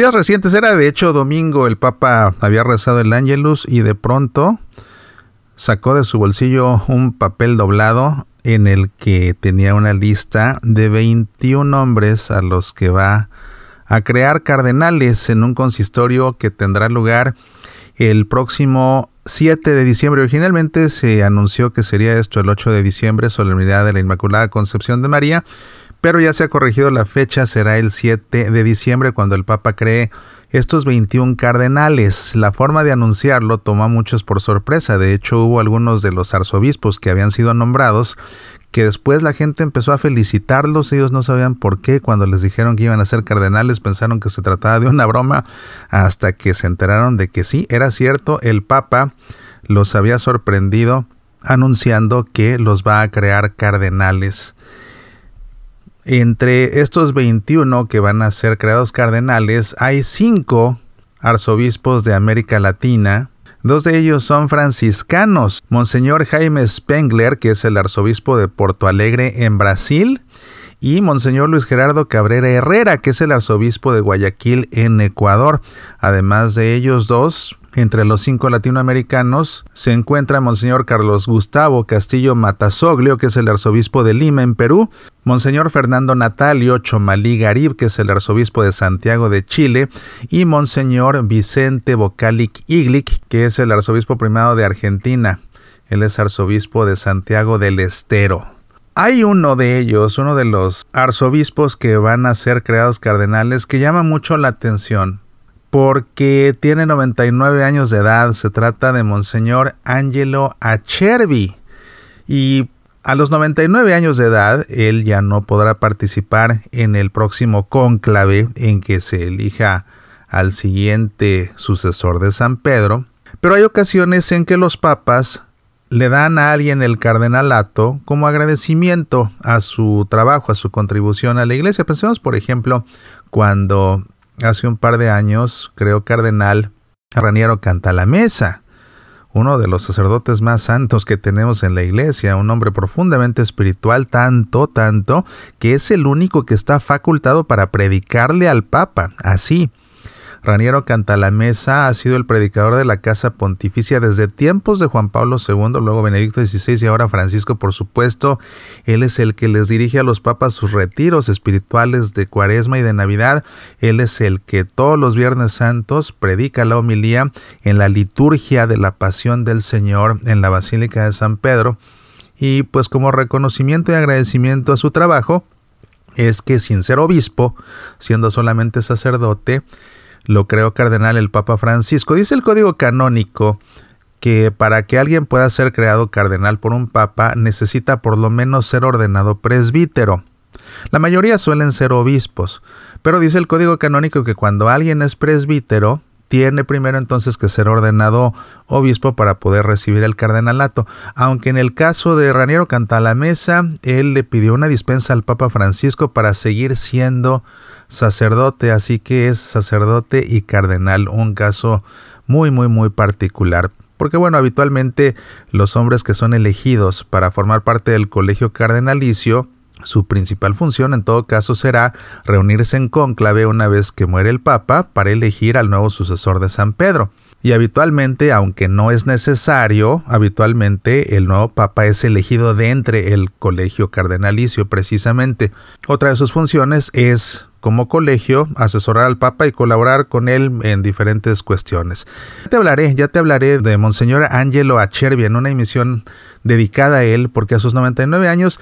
días recientes era de hecho domingo, el Papa había rezado el Ángelus y de pronto sacó de su bolsillo un papel doblado en el que tenía una lista de 21 hombres a los que va a crear cardenales en un consistorio que tendrá lugar el próximo 7 de diciembre. Originalmente se anunció que sería esto el 8 de diciembre, solemnidad de la Inmaculada Concepción de María pero ya se ha corregido la fecha, será el 7 de diciembre cuando el Papa cree estos 21 cardenales. La forma de anunciarlo tomó a muchos por sorpresa, de hecho hubo algunos de los arzobispos que habían sido nombrados que después la gente empezó a felicitarlos, ellos no sabían por qué, cuando les dijeron que iban a ser cardenales pensaron que se trataba de una broma, hasta que se enteraron de que sí, era cierto, el Papa los había sorprendido anunciando que los va a crear cardenales. Entre estos 21 que van a ser creados cardenales, hay cinco arzobispos de América Latina. Dos de ellos son franciscanos, Monseñor Jaime Spengler, que es el arzobispo de Porto Alegre en Brasil, y Monseñor Luis Gerardo Cabrera Herrera, que es el arzobispo de Guayaquil en Ecuador. Además de ellos dos, entre los cinco latinoamericanos se encuentra Monseñor Carlos Gustavo Castillo Matasoglio, que es el arzobispo de Lima, en Perú, Monseñor Fernando Natalio Chomalí Garib, que es el arzobispo de Santiago de Chile, y Monseñor Vicente Bocalic Iglic, que es el arzobispo primado de Argentina. Él es arzobispo de Santiago del Estero. Hay uno de ellos, uno de los arzobispos que van a ser creados cardenales, que llama mucho la atención porque tiene 99 años de edad. Se trata de Monseñor Angelo Acerbi. Y a los 99 años de edad, él ya no podrá participar en el próximo cónclave en que se elija al siguiente sucesor de San Pedro. Pero hay ocasiones en que los papas le dan a alguien el cardenalato como agradecimiento a su trabajo, a su contribución a la iglesia. Pensemos, por ejemplo, cuando hace un par de años, creo, cardenal Raniero Cantalamesa, uno de los sacerdotes más santos que tenemos en la iglesia, un hombre profundamente espiritual, tanto, tanto, que es el único que está facultado para predicarle al Papa, así, Raniero Cantalamesa ha sido el predicador de la Casa Pontificia desde tiempos de Juan Pablo II, luego Benedicto XVI y ahora Francisco, por supuesto. Él es el que les dirige a los papas sus retiros espirituales de Cuaresma y de Navidad. Él es el que todos los Viernes Santos predica la homilía en la liturgia de la Pasión del Señor en la Basílica de San Pedro. Y pues como reconocimiento y agradecimiento a su trabajo, es que sin ser obispo, siendo solamente sacerdote, lo creó cardenal el Papa Francisco. Dice el código canónico que para que alguien pueda ser creado cardenal por un papa necesita por lo menos ser ordenado presbítero. La mayoría suelen ser obispos, pero dice el código canónico que cuando alguien es presbítero, tiene primero entonces que ser ordenado obispo para poder recibir el cardenalato. Aunque en el caso de Raniero Cantalamesa, él le pidió una dispensa al Papa Francisco para seguir siendo sacerdote, así que es sacerdote y cardenal, un caso muy, muy, muy particular. Porque bueno, habitualmente los hombres que son elegidos para formar parte del colegio cardenalicio, su principal función en todo caso será reunirse en cónclave una vez que muere el Papa para elegir al nuevo sucesor de San Pedro. Y habitualmente, aunque no es necesario, habitualmente el nuevo papa es elegido de entre el colegio cardenalicio precisamente. Otra de sus funciones es como colegio, asesorar al Papa y colaborar con él en diferentes cuestiones. Ya te hablaré, ya te hablaré de Monseñor Angelo Acerbi en una emisión dedicada a él, porque a sus 99 años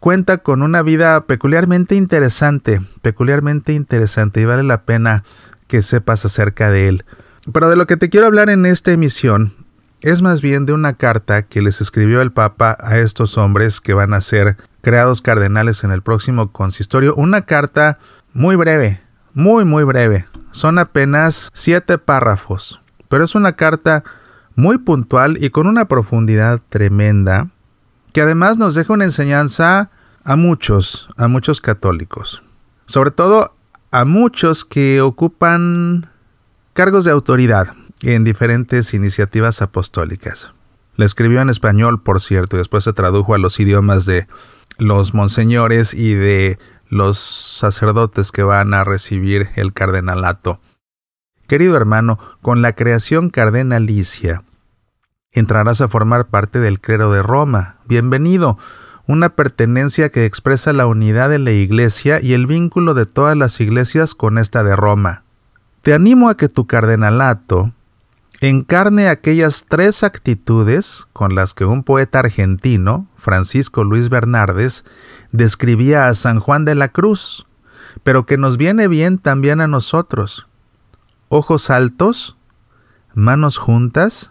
cuenta con una vida peculiarmente interesante, peculiarmente interesante y vale la pena que sepas acerca de él. Pero de lo que te quiero hablar en esta emisión es más bien de una carta que les escribió el Papa a estos hombres que van a ser creados cardenales en el próximo consistorio. Una carta muy breve, muy muy breve. Son apenas siete párrafos, pero es una carta muy puntual y con una profundidad tremenda que además nos deja una enseñanza a muchos, a muchos católicos. Sobre todo a muchos que ocupan Cargos de autoridad en diferentes iniciativas apostólicas. Le escribió en español, por cierto, y después se tradujo a los idiomas de los monseñores y de los sacerdotes que van a recibir el cardenalato. Querido hermano, con la creación cardenalicia entrarás a formar parte del clero de Roma. Bienvenido, una pertenencia que expresa la unidad de la Iglesia y el vínculo de todas las iglesias con esta de Roma. Te animo a que tu cardenalato encarne aquellas tres actitudes con las que un poeta argentino, Francisco Luis Bernardes, describía a San Juan de la Cruz, pero que nos viene bien también a nosotros. Ojos altos, manos juntas,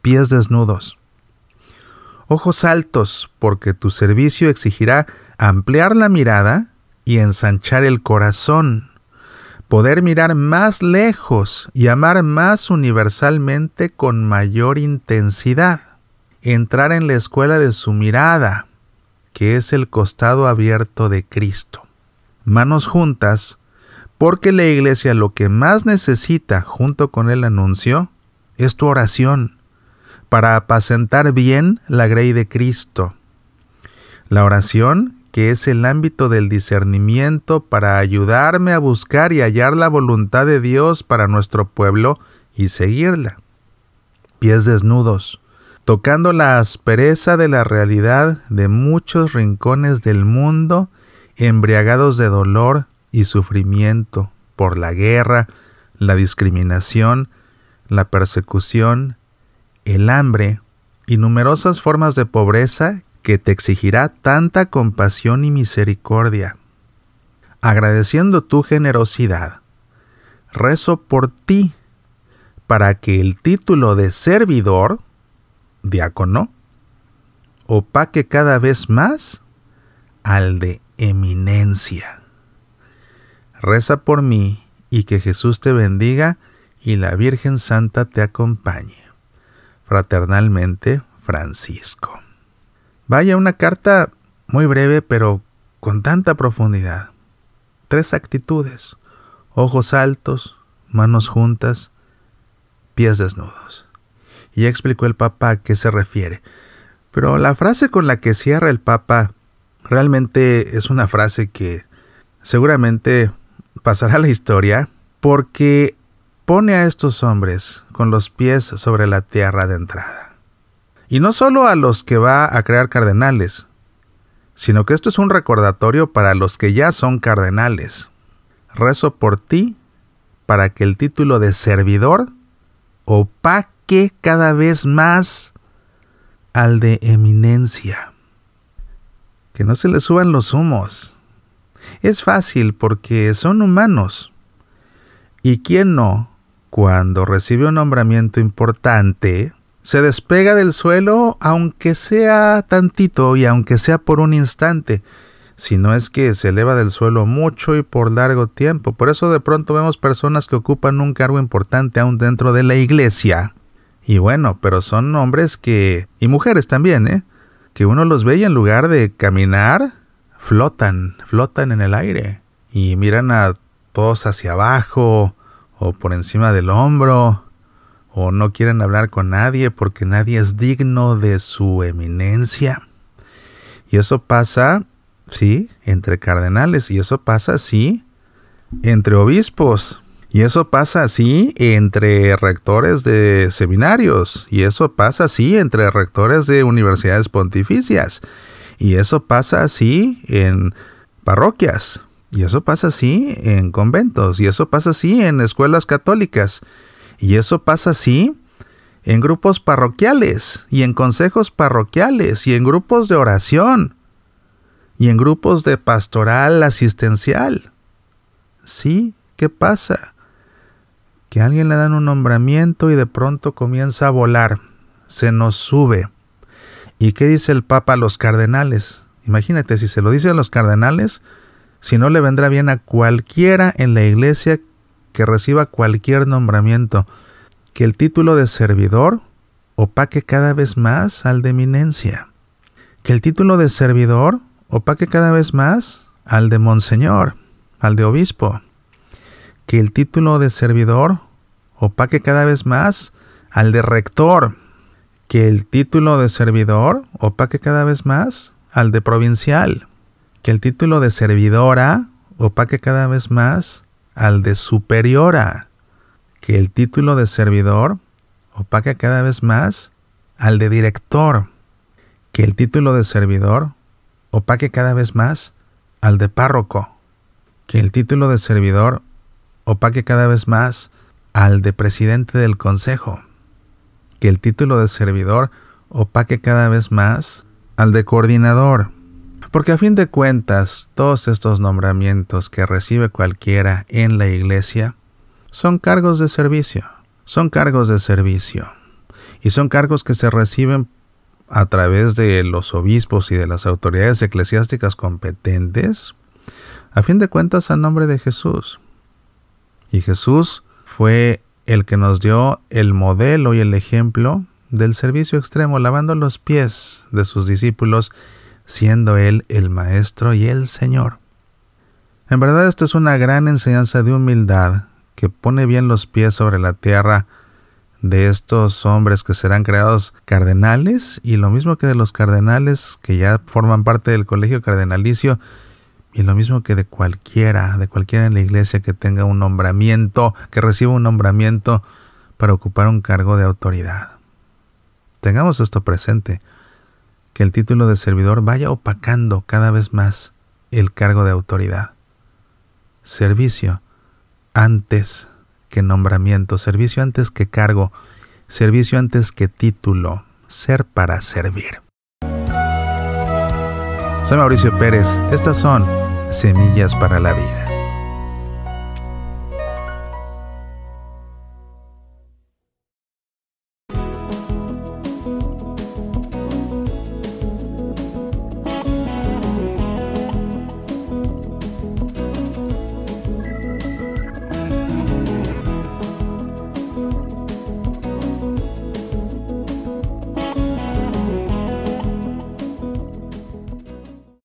pies desnudos. Ojos altos, porque tu servicio exigirá ampliar la mirada y ensanchar el corazón poder mirar más lejos y amar más universalmente con mayor intensidad, entrar en la escuela de su mirada, que es el costado abierto de Cristo. Manos juntas, porque la iglesia lo que más necesita, junto con el anuncio, es tu oración, para apacentar bien la grey de Cristo. La oración que es el ámbito del discernimiento para ayudarme a buscar y hallar la voluntad de Dios para nuestro pueblo y seguirla. Pies desnudos, tocando la aspereza de la realidad de muchos rincones del mundo, embriagados de dolor y sufrimiento por la guerra, la discriminación, la persecución, el hambre y numerosas formas de pobreza que te exigirá tanta compasión y misericordia. Agradeciendo tu generosidad, rezo por ti para que el título de servidor, diácono, opaque cada vez más al de eminencia. Reza por mí y que Jesús te bendiga y la Virgen Santa te acompañe. Fraternalmente, Francisco. Vaya una carta muy breve pero con tanta profundidad. Tres actitudes, ojos altos, manos juntas, pies desnudos. Y explicó el Papa a qué se refiere. Pero la frase con la que cierra el Papa realmente es una frase que seguramente pasará a la historia porque pone a estos hombres con los pies sobre la tierra de entrada. Y no solo a los que va a crear cardenales, sino que esto es un recordatorio para los que ya son cardenales. Rezo por ti para que el título de servidor opaque cada vez más al de eminencia. Que no se le suban los humos. Es fácil porque son humanos. ¿Y quién no, cuando recibe un nombramiento importante, se despega del suelo aunque sea tantito y aunque sea por un instante, si no es que se eleva del suelo mucho y por largo tiempo. Por eso de pronto vemos personas que ocupan un cargo importante aún dentro de la iglesia. Y bueno, pero son hombres que... y mujeres también, ¿eh? Que uno los ve y en lugar de caminar, flotan, flotan en el aire. Y miran a todos hacia abajo o por encima del hombro o no quieren hablar con nadie porque nadie es digno de su eminencia. Y eso pasa, sí, entre cardenales, y eso pasa, sí, entre obispos, y eso pasa, sí, entre rectores de seminarios, y eso pasa, sí, entre rectores de universidades pontificias, y eso pasa, sí, en parroquias, y eso pasa, sí, en conventos, y eso pasa, sí, en escuelas católicas. Y eso pasa así en grupos parroquiales y en consejos parroquiales y en grupos de oración y en grupos de pastoral asistencial. Sí, ¿qué pasa? Que a alguien le dan un nombramiento y de pronto comienza a volar, se nos sube. ¿Y qué dice el Papa a los cardenales? Imagínate, si se lo dice a los cardenales, si no le vendrá bien a cualquiera en la iglesia que reciba cualquier nombramiento, que el título de servidor opaque cada vez más al de eminencia, que el título de servidor opaque cada vez más al de monseñor, al de obispo, que el título de servidor opaque cada vez más al de rector, que el título de servidor opaque cada vez más al de provincial, que el título de servidora opaque cada vez más al de superiora, que el título de servidor opaque cada vez más al de director, que el título de servidor opaque cada vez más al de párroco, que el título de servidor opaque cada vez más al de presidente del consejo, que el título de servidor opaque cada vez más al de coordinador, porque a fin de cuentas, todos estos nombramientos que recibe cualquiera en la iglesia son cargos de servicio, son cargos de servicio, y son cargos que se reciben a través de los obispos y de las autoridades eclesiásticas competentes, a fin de cuentas a nombre de Jesús. Y Jesús fue el que nos dio el modelo y el ejemplo del servicio extremo, lavando los pies de sus discípulos siendo Él el Maestro y el Señor. En verdad esta es una gran enseñanza de humildad que pone bien los pies sobre la tierra de estos hombres que serán creados cardenales y lo mismo que de los cardenales que ya forman parte del colegio cardenalicio y lo mismo que de cualquiera, de cualquiera en la iglesia que tenga un nombramiento, que reciba un nombramiento para ocupar un cargo de autoridad. Tengamos esto presente el título de servidor vaya opacando cada vez más el cargo de autoridad. Servicio antes que nombramiento, servicio antes que cargo, servicio antes que título, ser para servir. Soy Mauricio Pérez, estas son Semillas para la Vida.